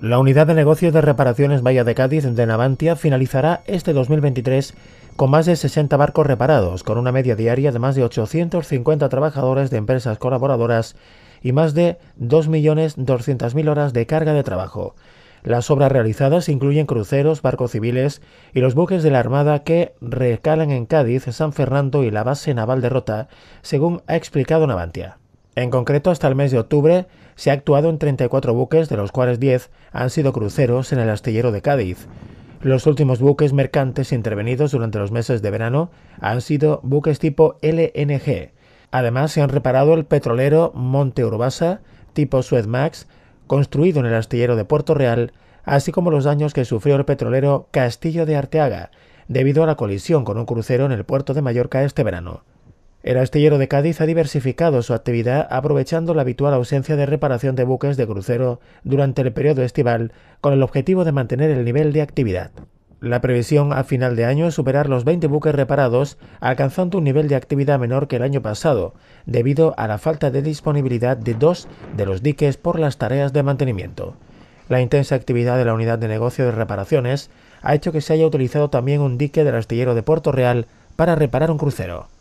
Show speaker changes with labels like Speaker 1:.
Speaker 1: La unidad de negocios de reparaciones Bahía de Cádiz de Navantia finalizará este 2023 con más de 60 barcos reparados, con una media diaria de más de 850 trabajadores de empresas colaboradoras y más de 2.200.000 horas de carga de trabajo. Las obras realizadas incluyen cruceros, barcos civiles y los buques de la Armada que recalan en Cádiz, San Fernando y la base naval de Rota, según ha explicado Navantia. En concreto, hasta el mes de octubre se ha actuado en 34 buques, de los cuales 10 han sido cruceros en el astillero de Cádiz. Los últimos buques mercantes intervenidos durante los meses de verano han sido buques tipo LNG. Además, se han reparado el petrolero Monte Urbasa, tipo Suezmax, construido en el astillero de Puerto Real, así como los daños que sufrió el petrolero Castillo de Arteaga, debido a la colisión con un crucero en el puerto de Mallorca este verano. El astillero de Cádiz ha diversificado su actividad aprovechando la habitual ausencia de reparación de buques de crucero durante el periodo estival con el objetivo de mantener el nivel de actividad. La previsión a final de año es superar los 20 buques reparados, alcanzando un nivel de actividad menor que el año pasado, debido a la falta de disponibilidad de dos de los diques por las tareas de mantenimiento. La intensa actividad de la unidad de negocio de reparaciones ha hecho que se haya utilizado también un dique del astillero de Puerto Real para reparar un crucero.